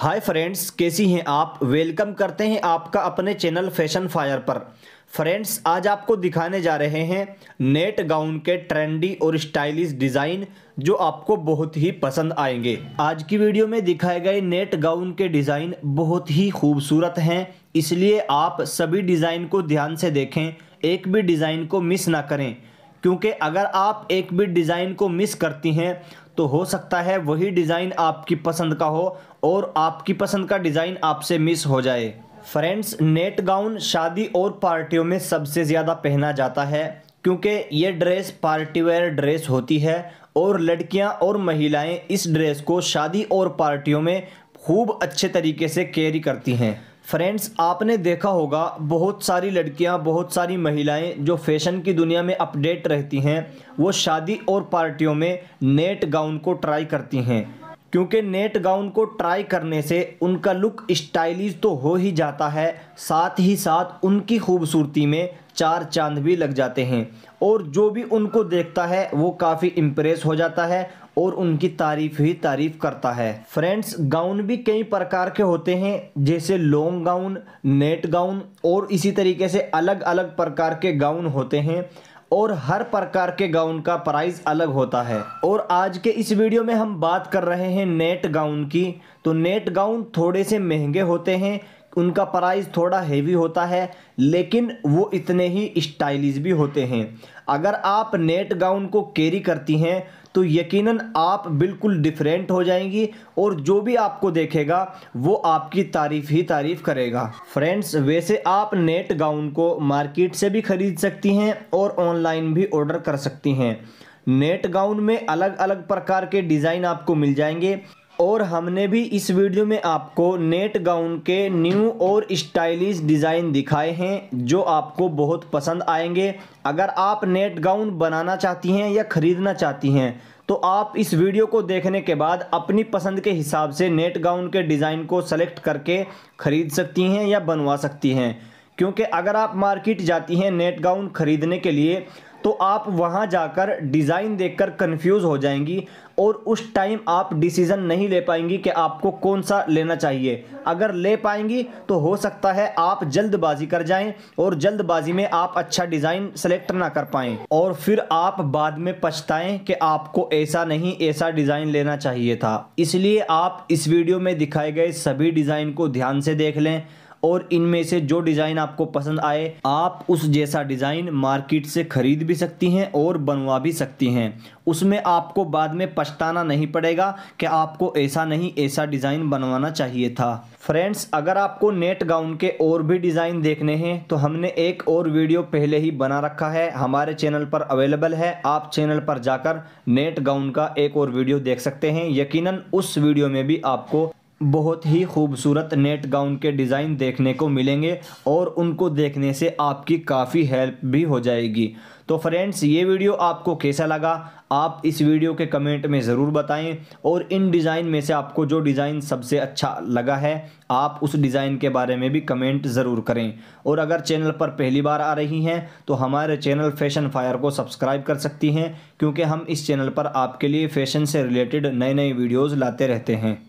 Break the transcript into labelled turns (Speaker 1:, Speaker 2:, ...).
Speaker 1: hi friends कैसी हैं आप वेलकम करते हैं आपका अपने चैनल फैशन फायर पर फ्रेंड्स आज आपको दिखाने जा रहे हैं नेट गाउन के ट्रेंडी और स्टाइलिश डिज़ाइन जो आपको बहुत ही पसंद आएंगे आज की वीडियो में दिखाए गए नेट गाउन के डिज़ाइन बहुत ही खूबसूरत हैं इसलिए आप सभी डिज़ाइन को ध्यान से देखें एक भी डिज़ाइन को मिस ना करें क्योंकि अगर आप एक भी डिज़ाइन को मिस करती हैं तो हो सकता है वही डिज़ाइन आपकी पसंद का हो और आपकी पसंद का डिज़ाइन आपसे मिस हो जाए फ्रेंड्स नेट गाउन शादी और पार्टियों में सबसे ज़्यादा पहना जाता है क्योंकि ये ड्रेस पार्टीवेयर ड्रेस होती है और लड़कियां और महिलाएं इस ड्रेस को शादी और पार्टियों में खूब अच्छे तरीके से कैरी करती हैं फ्रेंड्स आपने देखा होगा बहुत सारी लड़कियां बहुत सारी महिलाएं जो फैशन की दुनिया में अपडेट रहती हैं वो शादी और पार्टियों में नेट गाउन को ट्राई करती हैं क्योंकि नेट गाउन को ट्राई करने से उनका लुक स्टाइलिश तो हो ही जाता है साथ ही साथ उनकी खूबसूरती में चार चांद भी लग जाते हैं और जो भी उनको देखता है वो काफ़ी इम्प्रेस हो जाता है और उनकी तारीफ़ ही तारीफ़ करता है फ्रेंड्स गाउन भी कई प्रकार के होते हैं जैसे लॉन्ग गाउन नेट गाउन और इसी तरीके से अलग अलग प्रकार के गाउन होते हैं और हर प्रकार के गाउन का प्राइस अलग होता है और आज के इस वीडियो में हम बात कर रहे हैं नेट गाउन की तो नेट गाउन थोड़े से महंगे होते हैं उनका प्राइस थोड़ा हेवी होता है लेकिन वो इतने ही स्टाइलिश भी होते हैं अगर आप नेट गाउन को कैरी करती हैं तो यकीनन आप बिल्कुल डिफरेंट हो जाएंगी और जो भी आपको देखेगा वो आपकी तारीफ़ ही तारीफ़ करेगा फ्रेंड्स वैसे आप नेट गाउन को मार्केट से भी ख़रीद सकती हैं और ऑनलाइन भी ऑर्डर कर सकती हैं नेट गाउन में अलग अलग प्रकार के डिज़ाइन आपको मिल जाएंगे और हमने भी इस वीडियो में आपको नेट गाउन के न्यू और स्टाइलिश डिज़ाइन दिखाए हैं जो आपको बहुत पसंद आएंगे अगर आप नेट गाउन बनाना चाहती हैं या ख़रीदना चाहती हैं तो आप इस वीडियो को देखने के बाद अपनी पसंद के हिसाब से नेट गाउन के डिज़ाइन को सेलेक्ट करके ख़रीद सकती हैं या बनवा सकती हैं क्योंकि अगर आप मार्केट जाती हैं नेट गाउन ख़रीदने के लिए तो आप वहाँ जाकर डिज़ाइन देखकर कंफ्यूज हो जाएंगी और उस टाइम आप डिसीज़न नहीं ले पाएंगी कि आपको कौन सा लेना चाहिए अगर ले पाएंगी तो हो सकता है आप जल्दबाजी कर जाएं और जल्दबाजी में आप अच्छा डिज़ाइन सेलेक्ट ना कर पाएं और फिर आप बाद में पछताएं कि आपको ऐसा नहीं ऐसा डिज़ाइन लेना चाहिए था इसलिए आप इस वीडियो में दिखाए गए सभी डिज़ाइन को ध्यान से देख लें और इनमें से जो डिज़ाइन आपको पसंद आए आप उस जैसा डिज़ाइन मार्केट से खरीद भी सकती हैं और बनवा भी सकती हैं उसमें आपको बाद में पछताना नहीं पड़ेगा कि आपको ऐसा नहीं ऐसा डिज़ाइन बनवाना चाहिए था फ्रेंड्स अगर आपको नेट गाउन के और भी डिज़ाइन देखने हैं तो हमने एक और वीडियो पहले ही बना रखा है हमारे चैनल पर अवेलेबल है आप चैनल पर जाकर नेट गाउन का एक और वीडियो देख सकते हैं यकीनन उस वीडियो में भी आपको बहुत ही खूबसूरत नेट गाउन के डिज़ाइन देखने को मिलेंगे और उनको देखने से आपकी काफ़ी हेल्प भी हो जाएगी तो फ्रेंड्स ये वीडियो आपको कैसा लगा आप इस वीडियो के कमेंट में ज़रूर बताएं और इन डिज़ाइन में से आपको जो डिज़ाइन सबसे अच्छा लगा है आप उस डिज़ाइन के बारे में भी कमेंट ज़रूर करें और अगर चैनल पर पहली बार आ रही हैं तो हमारे चैनल फैशन फायर को सब्सक्राइब कर सकती हैं क्योंकि हम इस चैनल पर आपके लिए फ़ैशन से रिलेटेड नए नए वीडियोज़ लाते रहते हैं